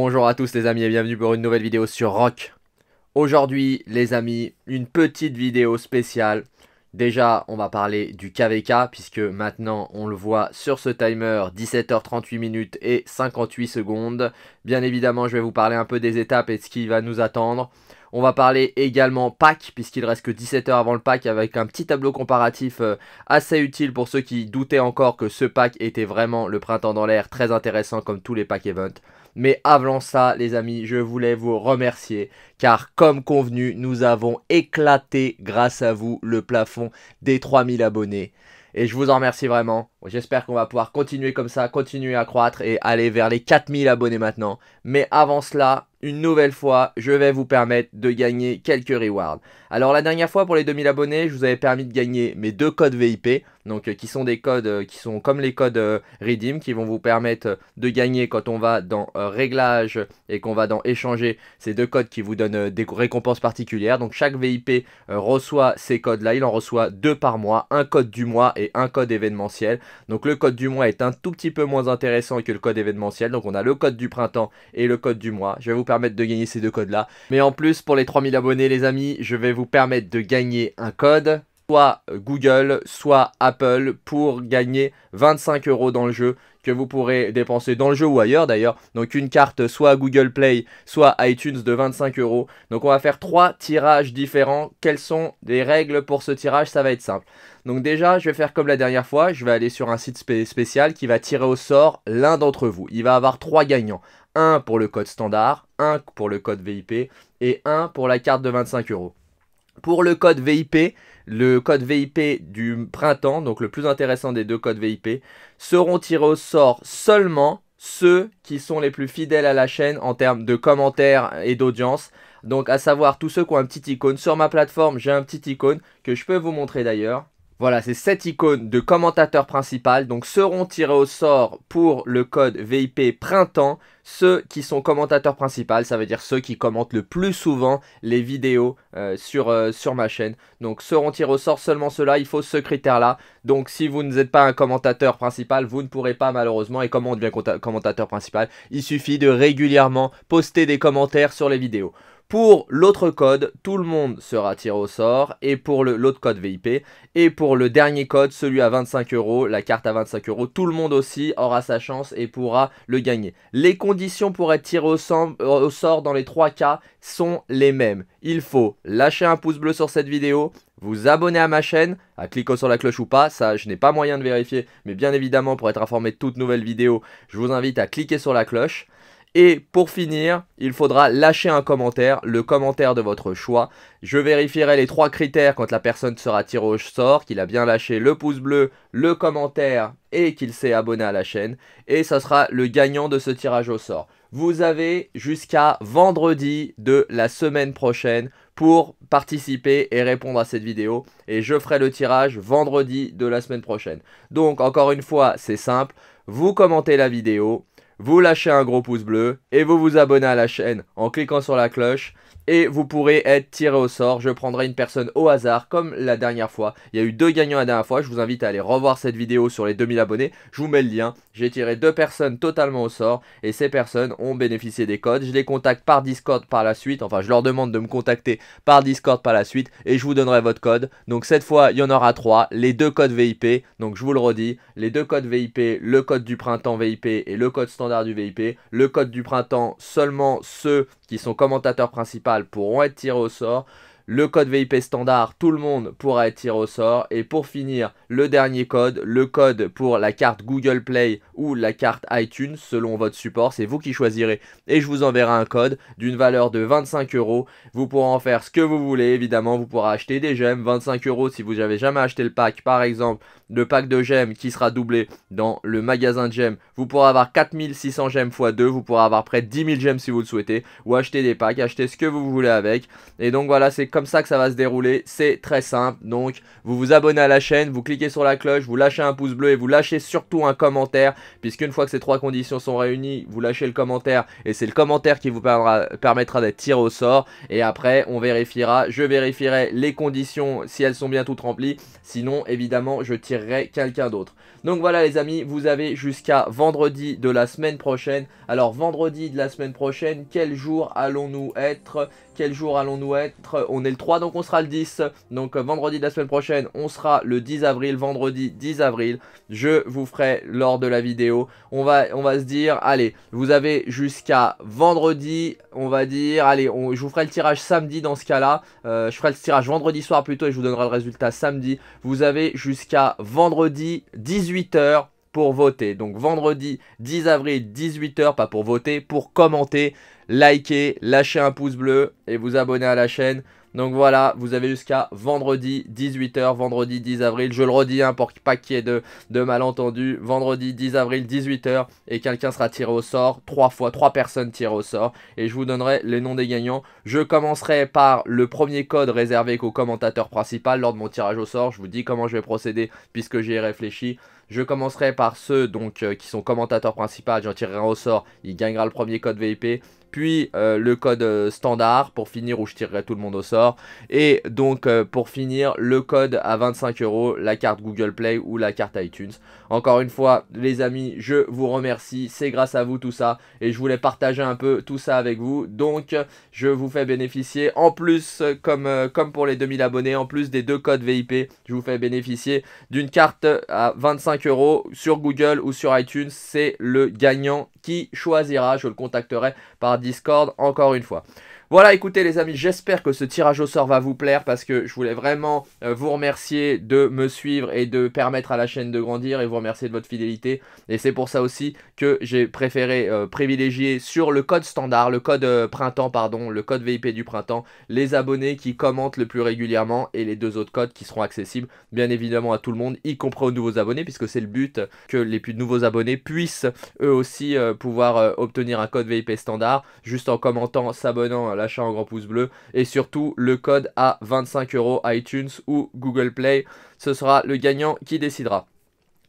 Bonjour à tous les amis et bienvenue pour une nouvelle vidéo sur Rock. Aujourd'hui les amis, une petite vidéo spéciale. Déjà on va parler du KVK puisque maintenant on le voit sur ce timer 17h38 minutes et 58 secondes. Bien évidemment je vais vous parler un peu des étapes et de ce qui va nous attendre. On va parler également pack, puisqu'il reste que 17 h avant le pack, avec un petit tableau comparatif euh, assez utile pour ceux qui doutaient encore que ce pack était vraiment le printemps dans l'air, très intéressant comme tous les packs events. Mais avant ça, les amis, je voulais vous remercier car comme convenu, nous avons éclaté grâce à vous le plafond des 3000 abonnés. Et je vous en remercie vraiment. J'espère qu'on va pouvoir continuer comme ça, continuer à croître et aller vers les 4000 abonnés maintenant. Mais avant cela, une nouvelle fois, je vais vous permettre de gagner quelques rewards. Alors la dernière fois pour les 2000 abonnés, je vous avais permis de gagner mes deux codes VIP, donc euh, qui sont des codes euh, qui sont comme les codes euh, Redeem, qui vont vous permettre de gagner quand on va dans Réglages et qu'on va dans Échanger, ces deux codes qui vous donnent des récompenses particulières. Donc chaque VIP reçoit ces codes-là, il en reçoit deux par mois, un code du mois et un code événementiel. Donc le code du mois est un tout petit peu moins intéressant que le code événementiel. Donc on a le code du printemps et le code du mois. Je vais vous permettre de gagner ces deux codes là. Mais en plus pour les 3000 abonnés les amis, je vais vous permettre de gagner un code soit Google, soit Apple pour gagner 25 euros dans le jeu que vous pourrez dépenser dans le jeu ou ailleurs d'ailleurs. Donc une carte soit Google Play, soit iTunes de 25 euros. Donc on va faire trois tirages différents. Quelles sont les règles pour ce tirage Ça va être simple. Donc déjà, je vais faire comme la dernière fois, je vais aller sur un site spécial qui va tirer au sort l'un d'entre vous. Il va avoir trois gagnants. Un pour le code standard, un pour le code VIP et un pour la carte de 25 euros. Pour le code VIP, le code VIP du printemps, donc le plus intéressant des deux codes VIP, seront tirés au sort seulement ceux qui sont les plus fidèles à la chaîne en termes de commentaires et d'audience. Donc à savoir tous ceux qui ont un petit icône. Sur ma plateforme, j'ai un petit icône que je peux vous montrer d'ailleurs. Voilà, c'est cette icône de commentateur principal. Donc seront tirés au sort pour le code VIP printemps ceux qui sont commentateurs principaux, ça veut dire ceux qui commentent le plus souvent les vidéos euh, sur, euh, sur ma chaîne. Donc seront tirés au sort seulement ceux-là, il faut ce critère-là. Donc si vous n'êtes pas un commentateur principal, vous ne pourrez pas malheureusement. Et comment on devient commentateur principal Il suffit de régulièrement poster des commentaires sur les vidéos. Pour l'autre code, tout le monde sera tiré au sort. Et pour l'autre code VIP. Et pour le dernier code, celui à 25 euros, la carte à 25 euros, tout le monde aussi aura sa chance et pourra le gagner. Les conditions pour être tiré euh, au, sort dans les trois cas sont les mêmes. Il faut lâcher un pouce bleu sur cette vidéo, vous abonner à ma chaîne, à cliquer sur la cloche ou pas, ça je n'ai pas moyen de vérifier, mais bien évidemment pour être informé de toutes nouvelles vidéos, je vous invite à cliquer sur la cloche. Et pour finir, il faudra lâcher un commentaire, le commentaire de votre choix. Je vérifierai les trois critères quand la personne sera tirée au sort, qu'il a bien lâché le pouce bleu, le commentaire et qu'il s'est abonné à la chaîne. Et ça sera le gagnant de ce tirage au sort. Vous avez jusqu'à vendredi de la semaine prochaine pour participer et répondre à cette vidéo. Et je ferai le tirage vendredi de la semaine prochaine. Donc encore une fois, c'est simple. Vous commentez la vidéo vous lâchez un gros pouce bleu et vous vous abonnez à la chaîne en cliquant sur la cloche et vous pourrez être tiré au sort. Je prendrai une personne au hasard comme la dernière fois. Il y a eu deux gagnants la dernière fois. Je vous invite à aller revoir cette vidéo sur les 2000 abonnés. Je vous mets le lien. J'ai tiré deux personnes totalement au sort et ces personnes ont bénéficié des codes. Je les contacte par Discord par la suite. Enfin, je leur demande de me contacter par Discord par la suite et je vous donnerai votre code. Donc cette fois, il y en aura trois. Les deux codes VIP. Donc je vous le redis, les deux codes VIP, le code du printemps VIP et le code standard du VIP. Le code du printemps, seulement ceux qui sont commentateurs principaux pourront être tirés au sort le code VIP standard, tout le monde pourra être tiré au sort. Et pour finir, le dernier code, le code pour la carte Google Play ou la carte iTunes, selon votre support, c'est vous qui choisirez. Et je vous enverrai un code d'une valeur de 25 euros. Vous pourrez en faire ce que vous voulez, évidemment, vous pourrez acheter des gemmes, 25 euros si vous n'avez jamais acheté le pack, par exemple, le pack de gemmes qui sera doublé dans le magasin de gemmes. Vous pourrez avoir 4600 gemmes x 2, vous pourrez avoir près de 10 000 gemmes si vous le souhaitez, ou acheter des packs, acheter ce que vous voulez avec. Et donc voilà, c'est ça que ça va se dérouler, c'est très simple. Donc vous vous abonnez à la chaîne, vous cliquez sur la cloche, vous lâchez un pouce bleu et vous lâchez surtout un commentaire. Puisqu'une fois que ces trois conditions sont réunies, vous lâchez le commentaire et c'est le commentaire qui vous permettra d'être tiré au sort. Et après on vérifiera, je vérifierai les conditions si elles sont bien toutes remplies. Sinon évidemment je tirerai quelqu'un d'autre. Donc voilà les amis, vous avez jusqu'à vendredi de la semaine prochaine. Alors vendredi de la semaine prochaine, quel jour allons-nous être Quel jour allons-nous être On est le 3, donc on sera le 10. Donc euh, vendredi de la semaine prochaine, on sera le 10 avril, vendredi 10 avril. Je vous ferai lors de la vidéo. On va, on va se dire, allez, vous avez jusqu'à vendredi, on va dire, allez, je vous ferai le tirage samedi dans ce cas-là. Euh, je ferai le tirage vendredi soir plutôt et je vous donnerai le résultat samedi. Vous avez jusqu'à vendredi 18h pour voter. Donc vendredi 10 avril 18h, pas pour voter, pour commenter, liker, lâcher un pouce bleu et vous abonner à la chaîne. Donc voilà, vous avez jusqu'à vendredi 18h, vendredi 10 avril, je le redis hein, pour pas qu'il y ait de, de malentendus, vendredi 10 avril 18h et quelqu'un sera tiré au sort, trois fois, trois personnes tirées au sort et je vous donnerai les noms des gagnants. Je commencerai par le premier code réservé qu'au commentateur principal lors de mon tirage au sort, je vous dis comment je vais procéder puisque j'y ai réfléchi. Je commencerai par ceux donc, euh, qui sont commentateurs principaux. J'en tirerai un au sort. Il gagnera le premier code VIP puis euh, le code euh, standard pour finir où je tirerai tout le monde au sort. Et donc euh, pour finir le code à 25 euros, la carte Google Play ou la carte iTunes. Encore une fois les amis, je vous remercie, c'est grâce à vous tout ça et je voulais partager un peu tout ça avec vous. Donc je vous fais bénéficier en plus comme, comme pour les 2000 abonnés, en plus des deux codes VIP, je vous fais bénéficier d'une carte à 25 euros sur Google ou sur iTunes. C'est le gagnant qui choisira, je le contacterai par Discord encore une fois. Voilà, écoutez les amis, j'espère que ce tirage au sort va vous plaire parce que je voulais vraiment euh, vous remercier de me suivre et de permettre à la chaîne de grandir et vous remercier de votre fidélité. Et c'est pour ça aussi que j'ai préféré euh, privilégier sur le code standard, le code euh, printemps, pardon, le code VIP du printemps, les abonnés qui commentent le plus régulièrement et les deux autres codes qui seront accessibles bien évidemment à tout le monde, y compris aux nouveaux abonnés puisque c'est le but que les plus nouveaux abonnés puissent eux aussi pouvoir obtenir un code VIP standard juste en commentant, s'abonnant l'achat en grand pouce bleu. Et surtout, le code à 25 euros iTunes ou Google Play. Ce sera le gagnant qui décidera.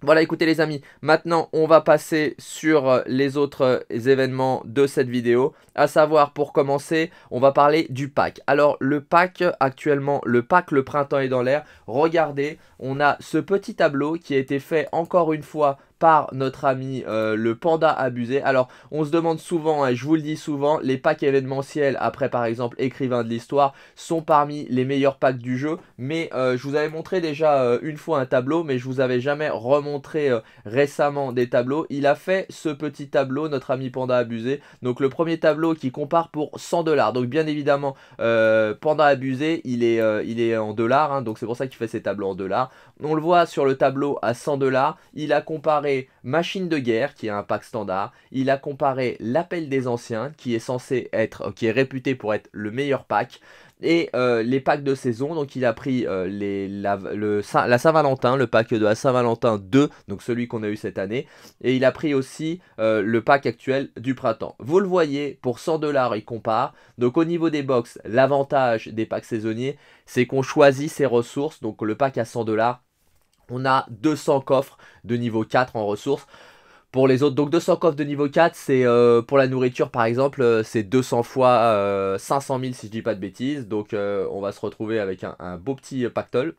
Voilà, écoutez les amis, maintenant on va passer sur euh, les autres euh, événements de cette vidéo, à savoir pour commencer, on va parler du pack. Alors le pack actuellement, le pack Le Printemps est dans l'air, regardez, on a ce petit tableau qui a été fait encore une fois par notre ami euh, le panda abusé. Alors on se demande souvent, et je vous le dis souvent, les packs événementiels après par exemple écrivain de l'histoire sont parmi les meilleurs packs du jeu. Mais euh, je vous avais montré déjà euh, une fois un tableau mais je vous avais jamais remontré récemment des tableaux. Il a fait ce petit tableau, notre ami panda abusé. Donc le premier tableau qui compare pour 100 dollars. Donc bien évidemment panda abusé il est, il est en dollars hein. donc c'est pour ça qu'il fait ses tableaux en dollars. On le voit sur le tableau à 100 dollars. Il a comparé Machine de guerre, qui est un pack standard, il a comparé L'Appel des Anciens, qui est censé être, qui est réputé pour être le meilleur pack, et euh, les packs de saison. Donc il a pris euh, les, la, Saint-Valentin, le pack de la Saint-Valentin 2, donc celui qu'on a eu cette année. Et il a pris aussi euh, le pack actuel du printemps. Vous le voyez, pour 100 dollars, il compare. Donc au niveau des box, l'avantage des packs saisonniers, c'est qu'on choisit ses ressources. Donc le pack à 100 dollars, on a 200 coffres de niveau 4 en ressources pour les autres. Donc 200 coffres de niveau 4, c'est euh, pour la nourriture par exemple, euh, c'est 200 fois 500 euh, 000 si je dis pas de bêtises. Donc on va se retrouver avec un, un beau petit pactole.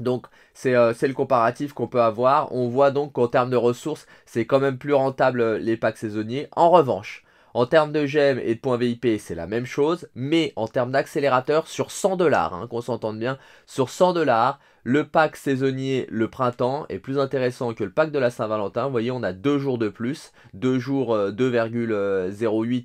Donc c'est le comparatif qu'on peut avoir. On voit donc qu'en termes de ressources, c'est quand même plus rentable les packs saisonniers. En revanche, en termes de gemmes et de points VIP, c'est la même chose, mais en termes d'accélérateur, sur 100 dollars, hein, qu'on s'entende bien, sur 100 dollars, le pack saisonnier le printemps est plus intéressant que le pack de la Saint-Valentin. Vous voyez, on a deux jours de plus, deux jours 2,08 euh,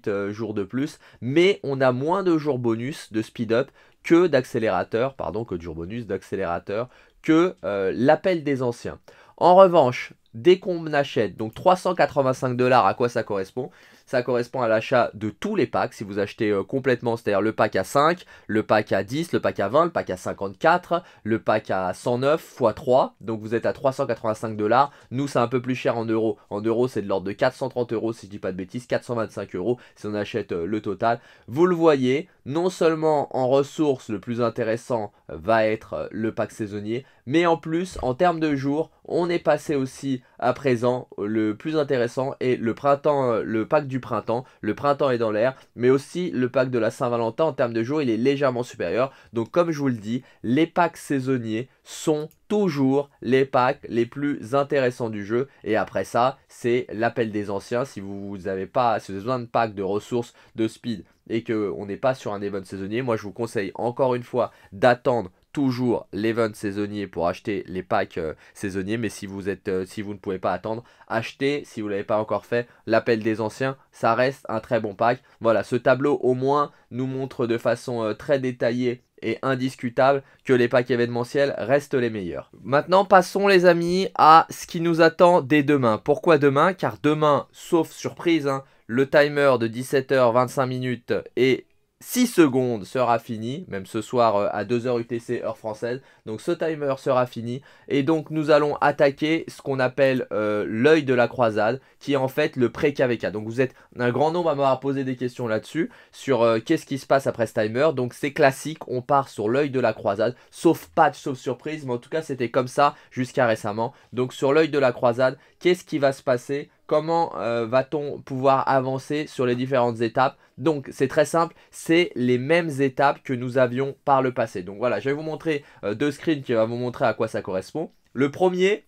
euh, jours de plus, mais on a moins de jours bonus de speed-up que d'accélérateur, pardon, que de jours bonus d'accélérateur, que euh, l'appel des anciens. En revanche, dès qu'on achète, donc 385 dollars, à quoi ça correspond ça correspond à l'achat de tous les packs. Si vous achetez euh, complètement, c'est-à-dire le pack à 5, le pack à 10, le pack à 20, le pack à 54, le pack à 109 x 3. Donc vous êtes à 385 dollars. Nous, c'est un peu plus cher en euros. En euros, c'est de l'ordre de 430 euros, si je dis pas de bêtises, 425 euros si on achète euh, le total. Vous le voyez, non seulement en ressources, le plus intéressant va être euh, le pack saisonnier, mais en plus, en termes de jours, on est passé aussi à présent le plus intéressant est le printemps, euh, le pack du printemps. Le printemps est dans l'air, mais aussi le pack de la Saint-Valentin en termes de jours, il est légèrement supérieur. Donc comme je vous le dis, les packs saisonniers sont toujours les packs les plus intéressants du jeu. Et après ça, c'est l'appel des anciens. Si vous avez pas, si vous avez besoin de packs de ressources, de speed et qu'on n'est pas sur un event saisonnier, moi je vous conseille encore une fois d'attendre toujours l'event saisonnier pour acheter les packs euh, saisonniers. Mais si vous, êtes, euh, si vous ne pouvez pas attendre, achetez, si vous ne l'avez pas encore fait, l'appel des anciens. Ça reste un très bon pack. Voilà, ce tableau au moins nous montre de façon euh, très détaillée et indiscutable que les packs événementiels restent les meilleurs. Maintenant, passons les amis à ce qui nous attend dès demain. Pourquoi demain Car demain, sauf surprise, hein, le timer de 17h25 minutes et 6 secondes sera fini, même ce soir euh, à 2h UTC heure française. Donc ce timer sera fini et donc nous allons attaquer ce qu'on appelle euh, l'œil de la croisade qui est en fait le pré-KVK. Donc vous êtes un grand nombre à m'avoir posé des questions là-dessus sur euh, qu'est-ce qui se passe après ce timer. Donc c'est classique, on part sur l'œil de la croisade, sauf patch, sauf surprise, mais en tout cas c'était comme ça jusqu'à récemment. Donc sur l'œil de la croisade, qu'est-ce qui va se passer comment euh, va-t-on pouvoir avancer sur les différentes étapes donc c'est très simple, c'est les mêmes étapes que nous avions par le passé. Donc voilà, je vais vous montrer euh, deux screens qui vont vous montrer à quoi ça correspond. Le premier,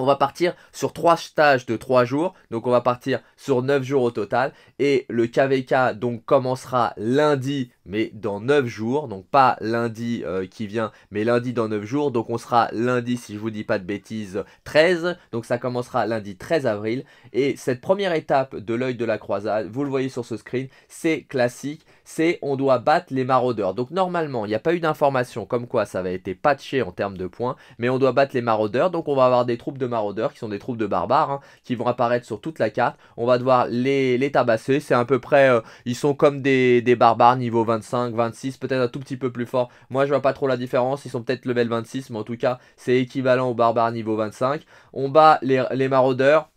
on va partir sur trois stages de 3 jours, donc on va partir sur 9 jours au total. Et le KVK donc commencera lundi, mais dans 9 jours, donc pas lundi euh, qui vient, mais lundi dans 9 jours. Donc on sera lundi, si je vous dis pas de bêtises, 13. Donc ça commencera lundi 13 avril. Et cette première étape de l'œil de la croisade, vous le voyez sur ce screen, c'est classique c'est on doit battre les maraudeurs. Donc normalement, il n'y a pas eu d'information comme quoi ça avait été patché en termes de points, mais on doit battre les maraudeurs, donc on va avoir des troupes de maraudeurs qui sont des troupes de barbares, hein, qui vont apparaître sur toute la carte, on va devoir les, les tabasser, c'est à peu près, euh, ils sont comme des, barbares niveau 25, 26, peut-être un tout petit peu plus fort, moi je vois pas trop la différence, ils sont peut-être level 26, mais en tout cas c'est équivalent aux barbares niveau 25, on bat les, les maraudeurs,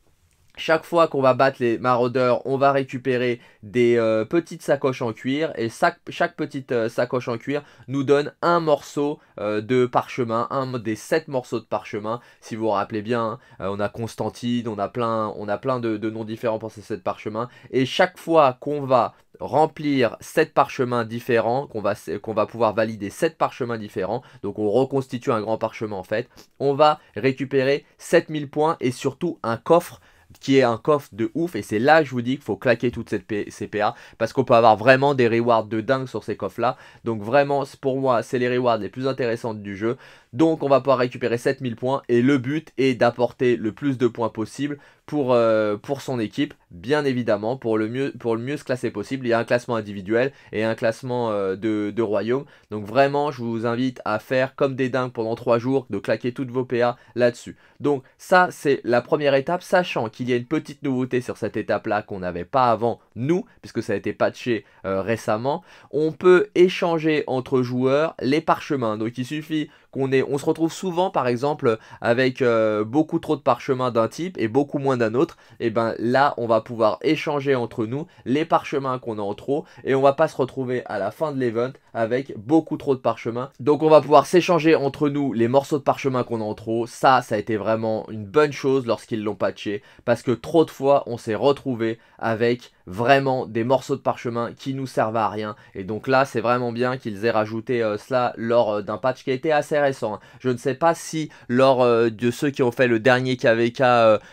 chaque fois qu'on va battre les maraudeurs, on va récupérer des euh, petites sacoches en cuir. Et chaque, petite euh, sacoche en cuir nous donne un morceau euh, de parchemin, un des sept morceaux de parchemin. Si vous vous rappelez bien, on a Constantine, on a plein, on a plein de, noms différents pour ces sept parchemins. Et chaque fois qu'on va remplir sept parchemins différents, qu'on va, va, pouvoir valider 7 parchemins différents, donc on reconstitue un grand parchemin en fait, on va récupérer 7000 points et surtout un coffre qui est un coffre de ouf. Et c'est là, je vous dis, qu'il faut claquer toute cette CPA parce qu'on peut avoir vraiment des rewards de dingue sur ces coffres-là. Donc vraiment, pour moi, c'est les rewards les plus intéressantes du jeu. Donc on va pouvoir récupérer 7000 points et le but est d'apporter le plus de points possible pour, euh, pour son équipe, bien évidemment, pour le, mieux, pour le mieux se classer possible. Il y a un classement individuel et un classement euh, de, royaume. Donc vraiment, je vous invite à faire comme des dingues pendant 3 jours, de claquer toutes vos PA là-dessus. Donc ça, c'est la première étape, sachant qu'il y a une petite nouveauté sur cette étape-là qu'on n'avait pas avant, nous, puisque ça a été patché euh, récemment. On peut échanger entre joueurs les parchemins. Donc il suffit qu'on est, on se retrouve souvent par exemple avec euh, beaucoup trop de parchemins d'un type et beaucoup moins d'un autre, et eh ben là on va pouvoir échanger entre nous les parchemins qu'on a en trop et on va pas se retrouver à la fin de l'event avec beaucoup trop de parchemins. Donc on va pouvoir s'échanger entre nous les morceaux de parchemin qu'on a en trop. Ça, ça a été vraiment une bonne chose lorsqu'ils l'ont patché parce que trop de fois on s'est retrouvé avec vraiment des morceaux de parchemin qui nous servent à rien. Et donc là, c'est vraiment bien qu'ils aient rajouté euh, cela lors euh, d'un patch qui a été assez récent. Hein. Je ne sais pas si lors euh, de ceux qui ont fait le dernier KVK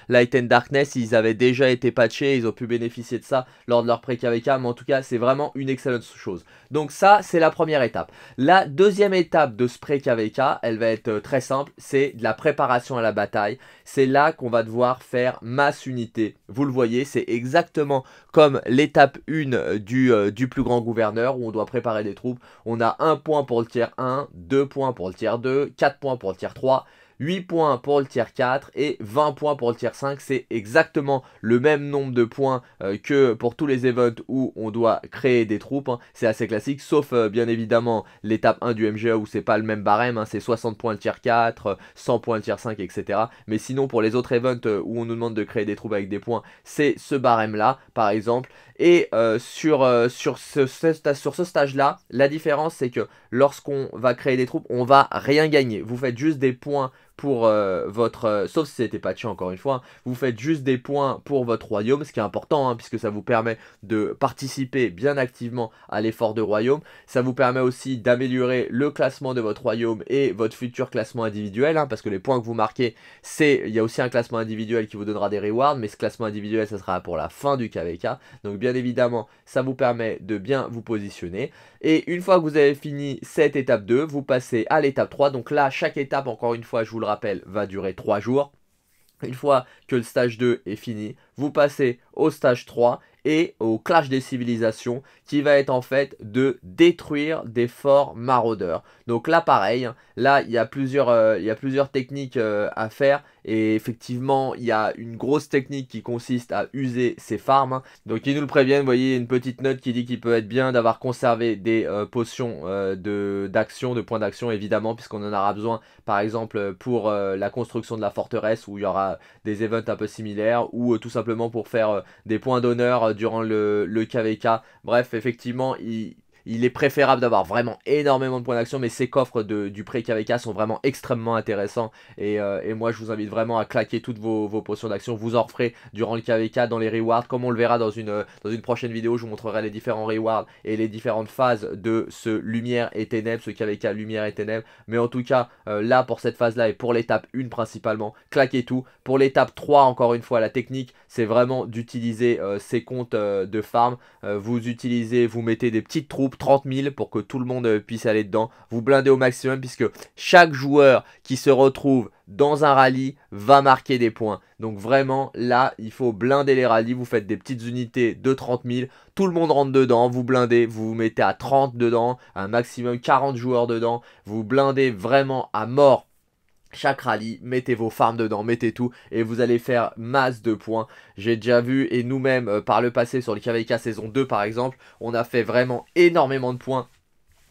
Light and Darkness, ils avaient déjà été patchés, ils ont pu bénéficier de ça lors de leur pré-KVK, mais en tout cas, c'est vraiment une excellente chose. Donc ça, c'est la première étape. La deuxième étape de ce pré-KVK, elle va être très simple, c'est de la préparation à la bataille. C'est là qu'on va devoir faire masse unité. Vous le voyez, c'est exactement comme comme l'étape 1 du, euh, du, plus grand gouverneur où on doit préparer des troupes. On a 1 point pour le tiers 1, 2 points pour le tiers 2, 4 points pour le tiers 3, 8 points pour le tier 4 et 20 points pour le tier 5. C'est exactement le même nombre de points euh, que pour tous les events où on doit créer des troupes. Hein. C'est assez classique, sauf euh, bien évidemment l'étape 1 du MGA où c'est pas le même barème. Hein. C'est 60 points le tiers 4, 100 points le tier 5, euh, etc. Mais sinon, pour les autres events où on nous demande de créer des troupes avec des points, c'est ce barème-là, par exemple. Et sur, sur ce, sur ce stage-là, la différence, c'est que lorsqu'on va créer des troupes, on va rien gagner. Vous faites juste des points pour euh, votre... Euh, sauf si c'était patché encore une fois, hein. vous faites juste des points pour votre royaume, ce qui est important, hein, puisque ça vous permet de participer bien activement à l'effort de royaume. Ça vous permet aussi d'améliorer le classement de votre royaume et votre futur classement individuel, hein, parce que les points que vous marquez, c'est... Il y a aussi un classement individuel qui vous donnera des rewards, mais ce classement individuel, ça sera pour la fin du KVK. Donc bien évidemment, ça vous permet de bien vous positionner. Et une fois que vous avez fini cette étape 2, vous passez à l'étape 3. Donc là, chaque étape, encore une fois, je vous le va durer 3 jours. Une fois que le stage 2 est fini, vous passez au stage 3 et au clash des civilisations qui va être en fait de détruire des forts maraudeurs. Donc là pareil, hein, là il y a plusieurs, euh, il y plusieurs techniques euh, à faire et effectivement, il y a une grosse technique qui consiste à user ses farms. Hein. Donc ils nous le préviennent, vous voyez, une petite note qui dit qu'il peut être bien d'avoir conservé des euh, potions euh, d'action, de, points d'action évidemment, puisqu'on en aura besoin par exemple pour euh, la construction de la forteresse où il y aura des events un peu similaires, ou tout simplement pour faire des points d'honneur durant le, le KVK. Bref, effectivement, il il est préférable d'avoir vraiment énormément de points d'action, mais ces coffres du pré KVK sont vraiment extrêmement intéressants. Euh, et, moi, je vous invite vraiment à claquer toutes vos, potions d'action. Vous en referez durant le KVK, dans les rewards, comme on le verra dans une, euh, dans une prochaine vidéo. Je vous montrerai les différents rewards et les différentes phases de ce Lumière et Ténèbres, ce KVK Lumière et Ténèbres. Mais en tout cas, euh, là, pour cette phase-là et pour l'étape 1 principalement, claquez tout. Pour l'étape 3, encore une fois, la technique, c'est vraiment d'utiliser ces comptes de farm. vous utilisez, vous mettez des petites troupes 30 000 pour que tout le monde euh, puisse aller dedans. Vous blindez au maximum puisque chaque joueur qui se retrouve dans un rallye va marquer des points. Donc vraiment, là, il faut blinder les rallyes. Vous faites des petites unités de 30 000. Tout le monde rentre dedans. Vous blindez. Vous vous mettez à 30 dedans. Un maximum 40 joueurs dedans. Vous blindez vraiment à mort chaque rallye, mettez vos farms dedans, mettez tout, et vous allez faire masse de points. J'ai déjà vu, et nous-mêmes, euh, par le passé, sur le KVK saison 2 par exemple, on a fait vraiment énormément de points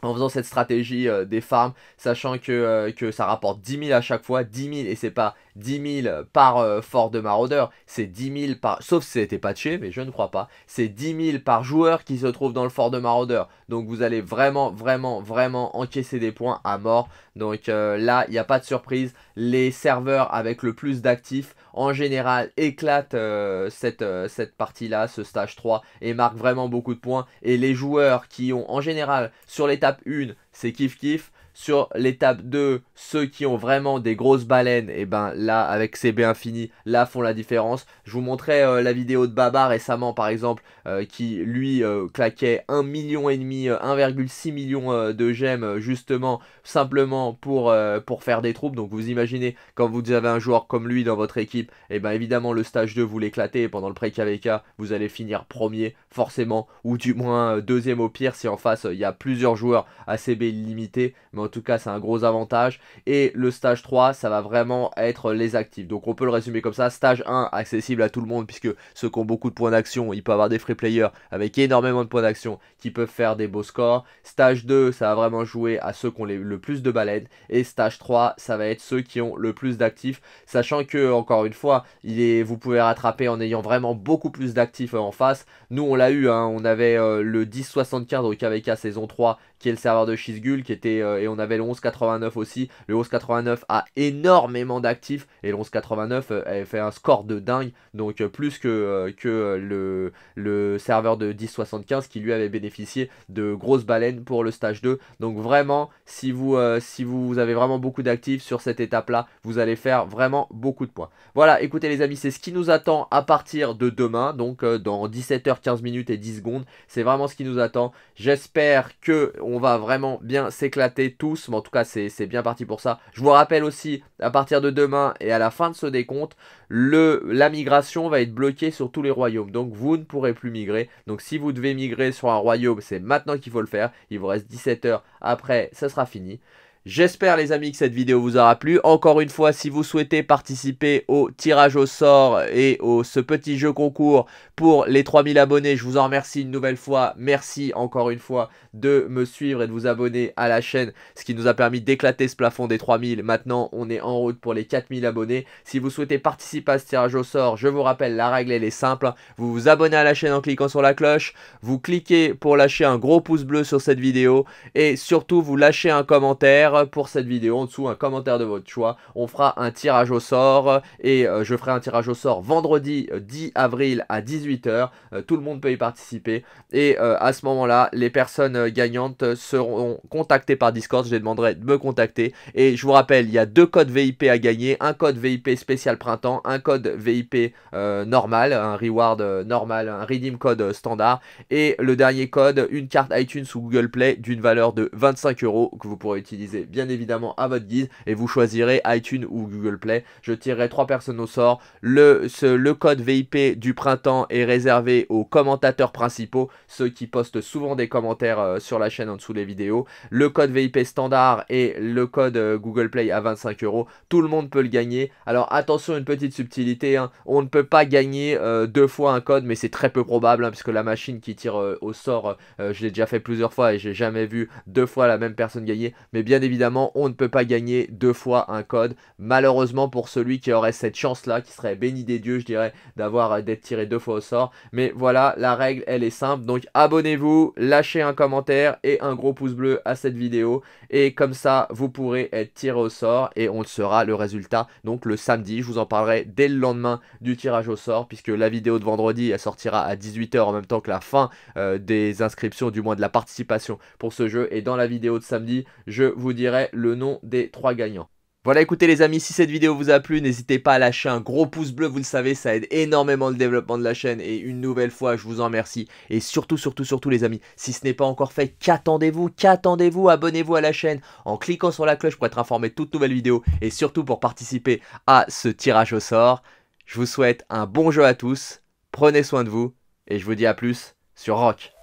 en faisant cette stratégie euh, des farms, sachant que, euh, que, ça rapporte 10 000 à chaque fois, 10 000 et c'est pas 10 000 par euh, Fort de maraudeur, c'est 10 000 par... Sauf si c'était patché, mais je ne crois pas. C'est 10 000 par joueur qui se trouve dans le Fort de maraudeur. Donc vous allez vraiment, vraiment, vraiment encaisser des points à mort. Donc euh, là, il n'y a pas de surprise. Les serveurs avec le plus d'actifs, en général, éclatent euh, cette, cette partie-là, ce stage 3, et marquent vraiment beaucoup de points. Et les joueurs qui ont, en général, sur l'étape 1, c'est kiff-kiff sur l'étape 2, ceux qui ont vraiment des grosses baleines, et ben là, avec CB Infini, là font la différence. Je vous montrais euh, la vidéo de Baba récemment, par exemple, euh, qui lui euh, claquait 1 million et demi, 1,6 million de gemmes, justement, simplement pour, pour faire des troupes. Donc vous imaginez, quand vous avez un joueur comme lui dans votre équipe, et ben évidemment, le stage 2, vous l'éclatez, pendant le pré-KVK, vous allez finir premier, forcément, ou du moins deuxième au pire, si en face, il y a plusieurs joueurs à CB illimité en tout cas, c'est un gros avantage. Et le stage 3, ça va vraiment être les actifs. Donc on peut le résumer comme ça. Stage 1, accessible à tout le monde, puisque ceux qui ont beaucoup de points d'action, ils peuvent avoir des free players avec énormément de points d'action qui peuvent faire des beaux scores. Stage 2, ça va vraiment jouer à ceux qui ont le plus de baleines. Et stage 3, ça va être ceux qui ont le plus d'actifs. Sachant que, encore une fois, il est, vous pouvez rattraper en ayant vraiment beaucoup plus d'actifs en face. Nous, on l'a eu, hein. on avait euh, le 10-75, donc avec la saison 3, qui est le serveur de Shizgul, qui était, euh, et on avait le 1189 aussi. Le 1189 a énormément d'actifs, et le 1189 euh, avait fait un score de dingue, donc euh, plus que, que le, le serveur de 1075 qui lui avait bénéficié de grosses baleines pour le stage 2. Donc vraiment, si vous, si vous avez vraiment beaucoup d'actifs sur cette étape-là, vous allez faire vraiment beaucoup de points. Voilà, écoutez les amis, c'est ce qui nous attend à partir de demain, donc dans 17h15 minutes et 10 secondes. C'est vraiment ce qui nous attend. J'espère que on va vraiment bien s'éclater tous, mais en tout cas c'est bien parti pour ça. Je vous rappelle aussi, à partir de demain et à la fin de ce décompte, le, la migration va être bloquée sur tous les royaumes. Donc vous ne pourrez plus migrer. Donc si vous devez migrer sur un royaume, c'est maintenant qu'il faut le faire. Il vous reste 17 heures après, ça sera fini. J'espère les amis que cette vidéo vous aura plu. Encore une fois, si vous souhaitez participer au tirage au sort et au ce petit jeu concours pour les 3000 abonnés, je vous en remercie une nouvelle fois. Merci encore une fois de me suivre et de vous abonner à la chaîne, ce qui nous a permis d'éclater ce plafond des 3000. Maintenant, on est en route pour les 4000 abonnés. Si vous souhaitez participer à ce tirage au sort, je vous rappelle, la règle elle est simple. Vous vous abonnez à la chaîne en cliquant sur la cloche, vous cliquez pour lâcher un gros pouce bleu sur cette vidéo et surtout vous lâchez un commentaire euh, pour cette vidéo en dessous, un commentaire de votre choix. On fera un tirage au sort et euh, je ferai un tirage au sort vendredi 10 euh, avril à 18h. tout le monde peut y participer et à ce moment-là, les personnes gagnantes seront contactées par Discord. Je les demanderai de me contacter et je vous rappelle, il y a deux codes VIP à gagner, un code VIP spécial printemps, un code VIP normal, un reward normal, un redeem code standard et le dernier code, une carte iTunes ou Google Play d'une valeur de 25 euros que vous pourrez utiliser bien évidemment à votre guide et vous choisirez iTunes ou Google Play. Je tirerai trois personnes au sort. Le, le code VIP du printemps est réservé aux commentateurs principaux, ceux qui postent souvent des commentaires euh, sur la chaîne en dessous des vidéos. Le code VIP standard et le code euh, Google Play à 25 euros. Tout le monde peut le gagner. Alors attention, une petite subtilité, hein. on ne peut pas gagner euh, deux fois un code, mais c'est très peu probable hein, puisque la machine qui tire au sort, je l'ai déjà fait plusieurs fois et j'ai jamais vu deux fois la même personne gagner. Mais bien évidemment évidemment, on ne peut pas gagner deux fois un code. Malheureusement pour celui qui aurait cette chance-là, qui serait béni des dieux, je dirais, d'avoir euh, d'être tiré deux fois au sort. Mais voilà, la règle, elle est simple. Donc abonnez-vous, lâchez un commentaire et un gros pouce bleu à cette vidéo. Et comme ça, vous pourrez être tiré au sort et on sera le résultat donc le samedi. Je vous en parlerai dès le lendemain du tirage au sort puisque la vidéo de vendredi, elle sortira à 18h en même temps que la fin euh, des inscriptions, du moins de la participation pour ce jeu. Et dans la vidéo de samedi, je vous dis dirais le nom des trois gagnants. Voilà, écoutez les amis, si cette vidéo vous a plu, n'hésitez pas à lâcher un gros pouce bleu, vous le savez, ça aide énormément le développement de la chaîne et une nouvelle fois, je vous en remercie. Et surtout, surtout, surtout les amis, si ce n'est pas encore fait, qu'attendez-vous, qu'attendez-vous, abonnez-vous à la chaîne en cliquant sur la cloche pour être informé de toutes nouvelles vidéos et surtout pour participer à ce tirage au sort. Je vous souhaite un bon jeu à tous, prenez soin de vous et je vous dis à plus sur Rock.